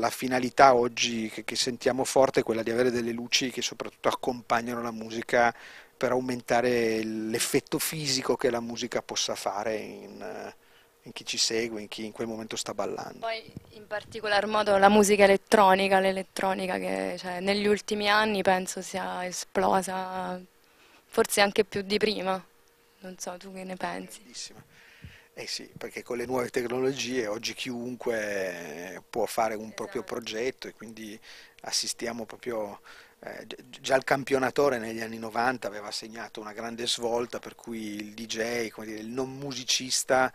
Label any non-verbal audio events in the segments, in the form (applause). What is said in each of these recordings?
La finalità oggi che, che, sentiamo forte è quella di avere delle luci che soprattutto accompagnano la musica per aumentare l'effetto fisico che la musica possa fare in, eh, in chi ci segue, in chi in quel momento sta ballando. Poi in particolar modo la musica elettronica, l'elettronica che cioè, negli ultimi anni penso sia esplosa forse anche più di prima, non so tu che ne pensi. Bellissima. Eh sì, perché con le nuove tecnologie oggi chiunque può fare un proprio esatto. progetto e quindi assistiamo proprio, eh, già il campionatore negli anni 90 aveva segnato una grande svolta per cui il DJ, come dire, il non musicista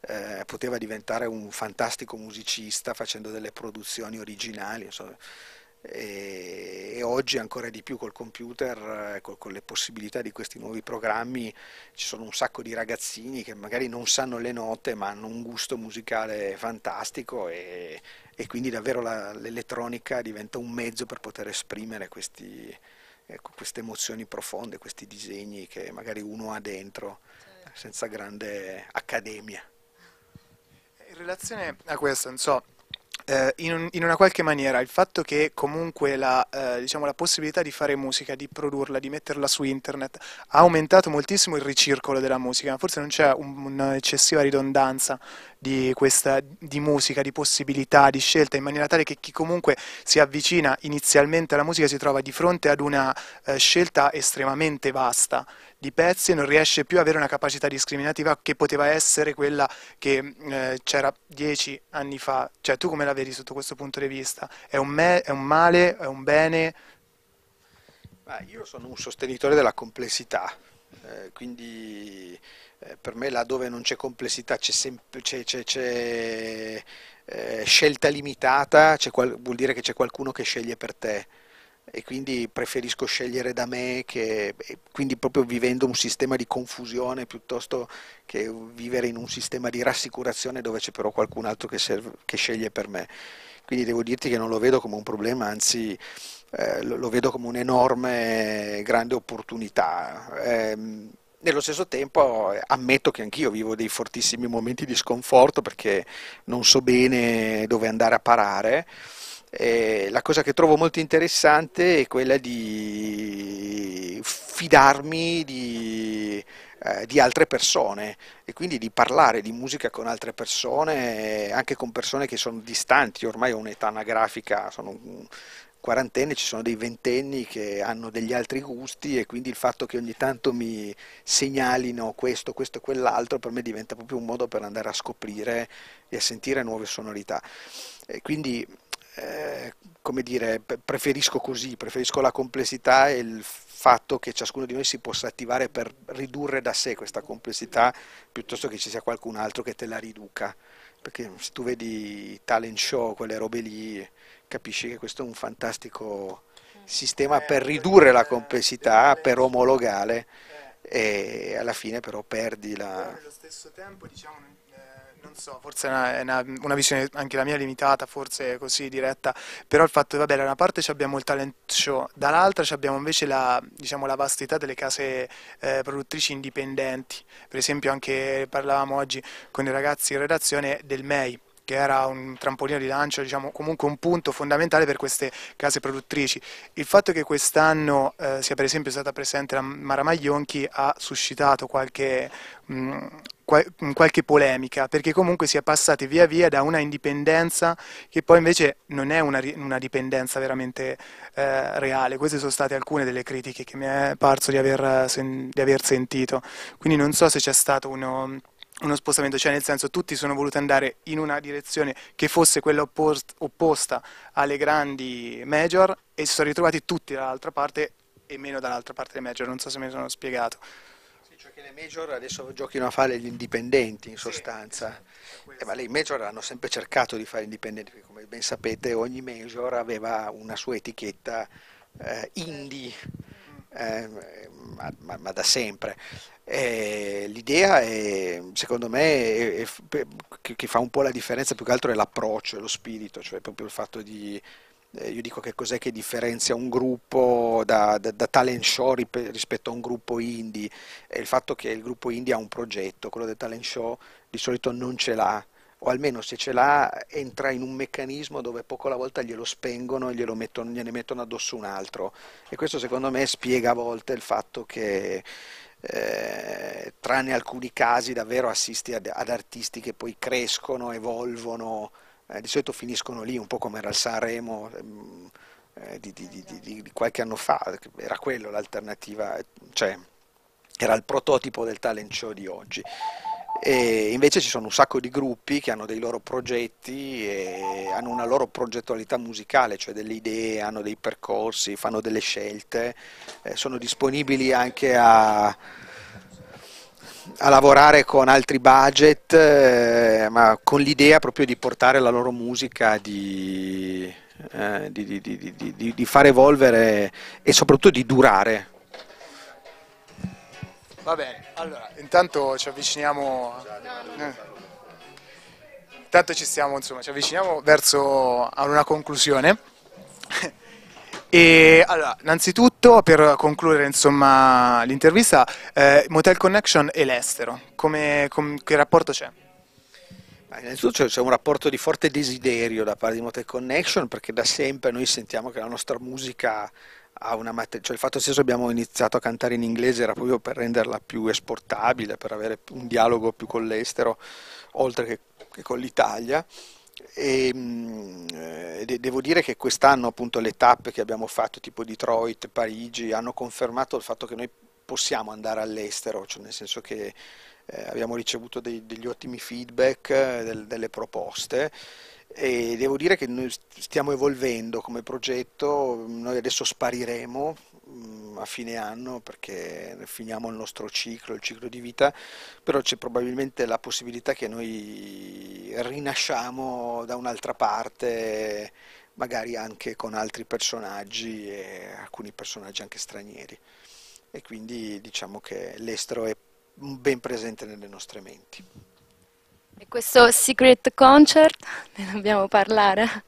eh, poteva diventare un fantastico musicista facendo delle produzioni originali. Insomma e, e oggi ancora di più col computer, eh, col, con le possibilità di questi nuovi programmi, ci sono un sacco di ragazzini che magari non sanno le note ma hanno un gusto musicale fantastico e, e quindi davvero la, l'elettronica diventa un mezzo per poter esprimere questi, ecco, queste emozioni profonde, questi disegni che magari uno ha dentro senza grande accademia. In relazione a questo, non so, eh, in, un, in, una qualche maniera il fatto che comunque la, eh, diciamo, la, possibilità di fare musica, di produrla, di metterla su internet ha aumentato moltissimo il ricircolo della musica, forse non c'è un'eccessiva ridondanza di, questa, di musica, di possibilità, di scelta, in maniera tale che chi comunque si avvicina inizialmente alla musica si trova di fronte ad una eh, scelta estremamente vasta di pezzi e non riesce più ad avere una capacità discriminativa che poteva essere quella che mm, eh, c'era dieci anni fa. Cioè, tu come la vedi sotto questo punto di vista? È un, me, è un male? È un bene? Ma io sono un sostenitore della complessità, eh, quindi eh, per me là dove non c'è complessità c'è, semp- c'è, c'è, c'è eh, scelta limitata qual- vuol dire che c'è qualcuno che sceglie per te e quindi preferisco scegliere da me che quindi proprio vivendo un sistema di confusione piuttosto che vivere in un sistema di rassicurazione dove c'è però qualcun altro che, serve, che sceglie per me quindi devo dirti che non lo vedo come un problema anzi eh, lo, lo, vedo come un'enorme grande opportunità. Eh, nello stesso tempo eh, ammetto che anch'io vivo dei fortissimi momenti di sconforto perché non so bene dove andare a parare. Eh, la cosa che trovo molto interessante è quella di fidarmi di, eh, di, altre persone e quindi di parlare di musica con altre persone, anche con persone che sono distanti, ormai ho un'età anagrafica, sono quarantenni, ci sono dei ventenni che hanno degli altri gusti e quindi il fatto che ogni tanto mi segnalino questo, questo e quell'altro per me diventa proprio un modo per andare a scoprire e a sentire nuove sonorità. E quindi eh, come dire, preferisco così, preferisco la complessità e il fatto che ciascuno di noi si possa attivare per ridurre da sé questa complessità piuttosto che ci sia qualcun altro che te la riduca. Perché se tu vedi talent show, quelle robe lì, capisci che questo è un fantastico eh. sistema eh, per eh, ridurre la complessità, per omologare e alla fine però perdi la... Allo stesso tempo diciamo, non so, forse è, una, una, una, visione anche la mia limitata, forse così diretta, però il fatto che vabbè, da una parte abbiamo il talent show, dall'altra abbiamo invece la, diciamo, la, vastità delle case eh, produttrici indipendenti, per esempio anche parlavamo oggi con i ragazzi in redazione del MEI, che era un trampolino di lancio, diciamo comunque un punto fondamentale per queste case produttrici. Il fatto che quest'anno eh, sia per esempio stata presente la Mara Maglionchi ha suscitato qualche, mh, mm, mm, qualche polemica, perché comunque si è passati via via da una indipendenza che poi invece non è una, una dipendenza veramente eh, reale. Queste sono state alcune delle critiche che mi è parso di aver, sen, di aver sentito. Quindi non so se c'è stato uno uno spostamento, cioè nel senso tutti sono voluti andare in una direzione che fosse quella oppost opposta alle grandi major e si sono ritrovati tutti dall'altra parte e meno dall'altra parte delle major, non so se mi sono spiegato. Sì, cioè che le major adesso giochino a fare gli indipendenti in sostanza, sì, eh, ma le major hanno sempre cercato di fare indipendenti, come ben sapete ogni major aveva una sua etichetta eh, eh indie eh, ma, ma, ma, da sempre. Eh, l'idea è, secondo me, è, è, che, fa un po' la differenza più che altro è l'approccio, è lo spirito, cioè proprio il fatto di... Eh, io dico che cos'è che differenzia un gruppo da, da, da talent show rispetto a un gruppo indie, è il fatto che il gruppo indie ha un progetto, quello del talent show di solito non ce l'ha, o almeno se ce l'ha entra in un meccanismo dove poco alla volta glielo spengono e glielo mettono, gliene mettono addosso un altro e questo secondo me spiega a volte il fatto che eh, tranne alcuni casi davvero assisti ad, ad artisti che poi crescono, evolvono, eh, di solito finiscono lì un po' come era il Sanremo. Ehm, eh, di, di, di, di, qualche anno fa, era quello l'alternativa, cioè era il prototipo del talent show di oggi. E invece ci sono un sacco di gruppi che hanno dei loro progetti e hanno una loro progettualità musicale, cioè delle idee, hanno dei percorsi, fanno delle scelte, eh, sono disponibili anche a, a, lavorare con altri budget, eh, ma con l'idea proprio di portare la loro musica, di, eh, di, di, di far evolvere e soprattutto di durare Va bene, allora intanto ci avviciniamo... Eh, intanto ci stiamo, insomma, ci avviciniamo verso a una conclusione. (laughs) E allora, innanzitutto per concludere insomma, l'intervista, eh, Motel Connection e l'estero, come, com, che rapporto c'è? Innanzitutto c'è un rapporto di forte desiderio da parte di Motel Connection perché da sempre noi sentiamo che la nostra musica ha una materia, cioè il fatto stesso abbiamo iniziato a cantare in inglese era proprio per renderla più esportabile, per avere un dialogo più con l'estero, oltre che, che con l'Italia. E, ehm, eh, de- devo dire che quest'anno appunto le tappe che abbiamo fatto, tipo Detroit, Parigi, hanno confermato il fatto che noi possiamo andare all'estero, cioè nel senso che eh, abbiamo ricevuto dei, degli ottimi feedback, eh, del, delle proposte e devo dire che noi stiamo evolvendo come progetto, noi adesso spariremo mm, a fine anno perché finiamo il nostro ciclo, il ciclo di vita, però c'è probabilmente la possibilità che noi rinasciamo da un'altra parte, magari anche con altri personaggi e alcuni personaggi anche stranieri. E quindi diciamo che l'estero è ben presente nelle nostre menti. E questo Secret Concert, (laughs) ne dobbiamo parlare?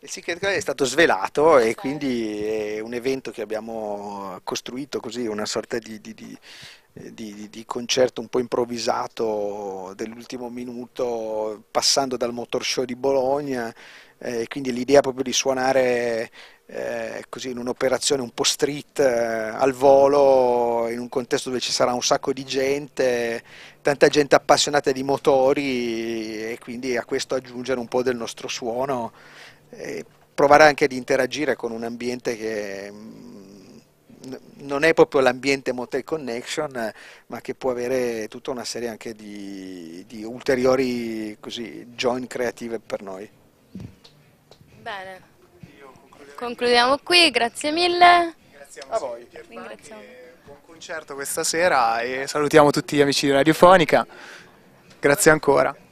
Il Secret Concert è stato svelato e quindi è un evento che abbiamo costruito così, una sorta di, di, eh, di di, di, concerto un po' improvvisato dell'ultimo minuto passando dal motor show di Bologna eh, quindi l'idea proprio di suonare eh, così in un'operazione un po' street eh, al volo, in un contesto dove ci sarà un sacco di gente, tanta gente appassionata di motori e quindi a questo aggiungere un po' del nostro suono e provare anche ad interagire con un ambiente che mm, non è proprio l'ambiente Motel Connection, ma che può avere tutta una serie anche di, di ulteriori così, join creative per noi. Bene. Concludiamo qui, grazie mille. Ringraziamo a voi. Ringraziamo. Buon concerto questa sera e salutiamo tutti gli amici di Radiofonica. Grazie ancora.